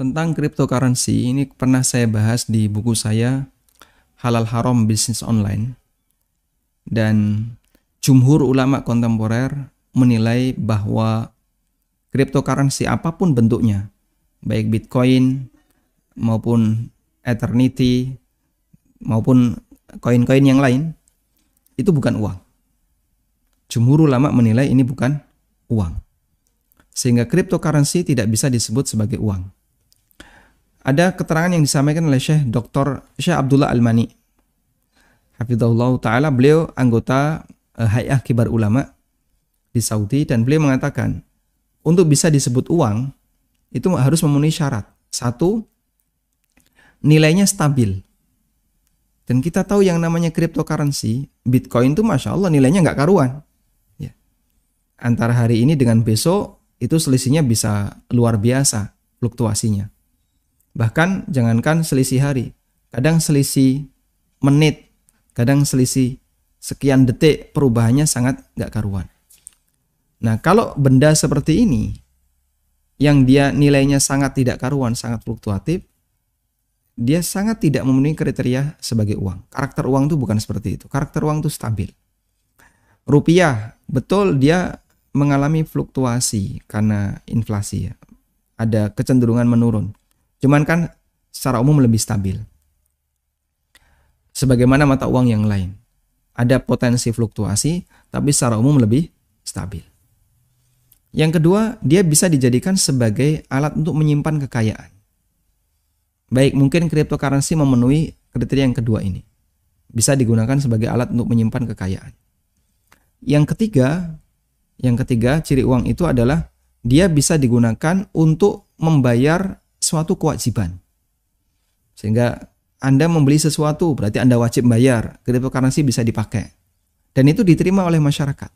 Tentang cryptocurrency ini pernah saya bahas di buku saya Halal Haram Bisnis Online. Dan jumhur ulama kontemporer menilai bahwa cryptocurrency apapun bentuknya, baik Bitcoin maupun Eternity maupun koin-koin yang lain, itu bukan uang. Jumhur ulama menilai ini bukan uang. Sehingga cryptocurrency tidak bisa disebut sebagai uang ada keterangan yang disampaikan oleh Syekh Dr. Syekh Abdullah Al-Mani. Hafizahullah taala beliau anggota uh, Hay'ah Kibar Ulama di Saudi dan beliau mengatakan untuk bisa disebut uang itu harus memenuhi syarat. Satu, nilainya stabil. Dan kita tahu yang namanya cryptocurrency, Bitcoin itu masya Allah nilainya nggak karuan. Ya. Antara hari ini dengan besok itu selisihnya bisa luar biasa fluktuasinya. Bahkan jangankan selisih hari, kadang selisih menit, kadang selisih sekian detik perubahannya sangat nggak karuan. Nah kalau benda seperti ini yang dia nilainya sangat tidak karuan, sangat fluktuatif, dia sangat tidak memenuhi kriteria sebagai uang. Karakter uang itu bukan seperti itu. Karakter uang itu stabil. Rupiah, betul dia mengalami fluktuasi karena inflasi ya. Ada kecenderungan menurun. Cuman kan secara umum lebih stabil. Sebagaimana mata uang yang lain. Ada potensi fluktuasi, tapi secara umum lebih stabil. Yang kedua, dia bisa dijadikan sebagai alat untuk menyimpan kekayaan. Baik, mungkin cryptocurrency memenuhi kriteria yang kedua ini. Bisa digunakan sebagai alat untuk menyimpan kekayaan. Yang ketiga, yang ketiga ciri uang itu adalah dia bisa digunakan untuk membayar suatu kewajiban. Sehingga Anda membeli sesuatu, berarti Anda wajib bayar. Cryptocurrency bisa dipakai. Dan itu diterima oleh masyarakat.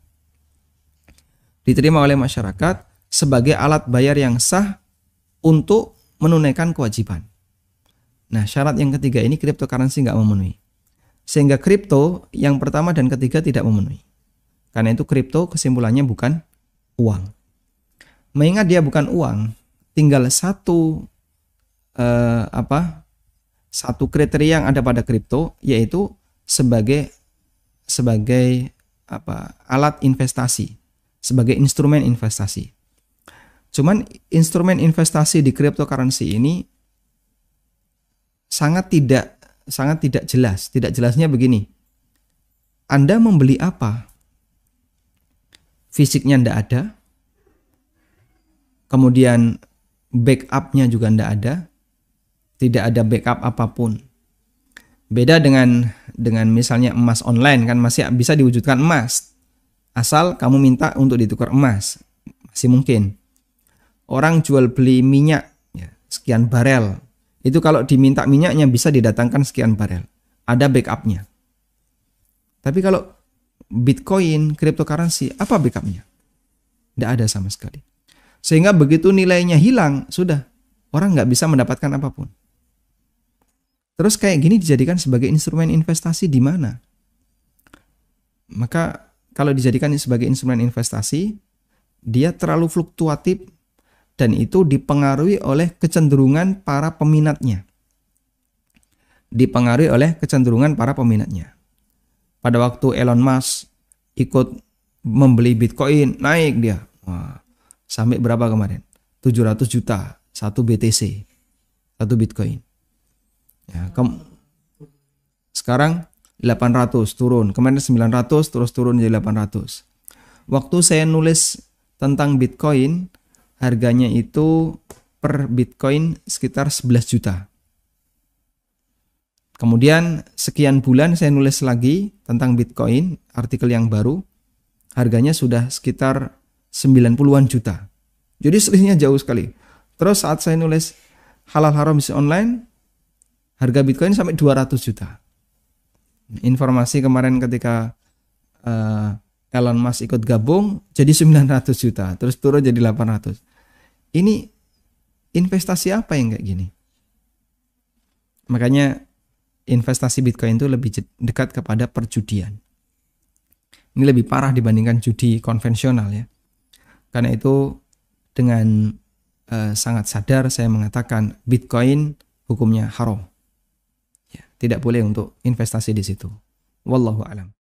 Diterima oleh masyarakat sebagai alat bayar yang sah untuk menunaikan kewajiban. Nah, syarat yang ketiga ini cryptocurrency nggak memenuhi. Sehingga kripto yang pertama dan ketiga tidak memenuhi. Karena itu kripto kesimpulannya bukan uang. Mengingat dia bukan uang, tinggal satu eh, apa satu kriteria yang ada pada kripto yaitu sebagai sebagai apa alat investasi sebagai instrumen investasi. Cuman instrumen investasi di cryptocurrency ini sangat tidak sangat tidak jelas. Tidak jelasnya begini. Anda membeli apa? Fisiknya tidak ada. Kemudian backupnya juga tidak ada tidak ada backup apapun. Beda dengan dengan misalnya emas online kan masih bisa diwujudkan emas. Asal kamu minta untuk ditukar emas, masih mungkin. Orang jual beli minyak ya, sekian barel. Itu kalau diminta minyaknya bisa didatangkan sekian barel. Ada backupnya. Tapi kalau Bitcoin, cryptocurrency, apa backupnya? Tidak ada sama sekali. Sehingga begitu nilainya hilang, sudah orang nggak bisa mendapatkan apapun. Terus kayak gini dijadikan sebagai instrumen investasi di mana? Maka kalau dijadikan sebagai instrumen investasi, dia terlalu fluktuatif dan itu dipengaruhi oleh kecenderungan para peminatnya. Dipengaruhi oleh kecenderungan para peminatnya. Pada waktu Elon Musk ikut membeli Bitcoin, naik dia. Wah, sampai berapa kemarin? 700 juta satu BTC, satu Bitcoin. Ya, ke, sekarang 800 turun, kemarin 900 terus turun jadi 800. Waktu saya nulis tentang Bitcoin, harganya itu per Bitcoin sekitar 11 juta. Kemudian sekian bulan saya nulis lagi tentang Bitcoin, artikel yang baru. Harganya sudah sekitar 90-an juta. Jadi selisihnya jauh sekali. Terus saat saya nulis halal haram di online, harga Bitcoin sampai 200 juta. Informasi kemarin ketika uh, Elon Musk ikut gabung jadi 900 juta, terus turun jadi 800. Ini investasi apa yang kayak gini? Makanya investasi Bitcoin itu lebih dekat kepada perjudian. Ini lebih parah dibandingkan judi konvensional ya. Karena itu dengan uh, sangat sadar saya mengatakan Bitcoin hukumnya haram. Tidak boleh untuk investasi di situ. Wallahu alam.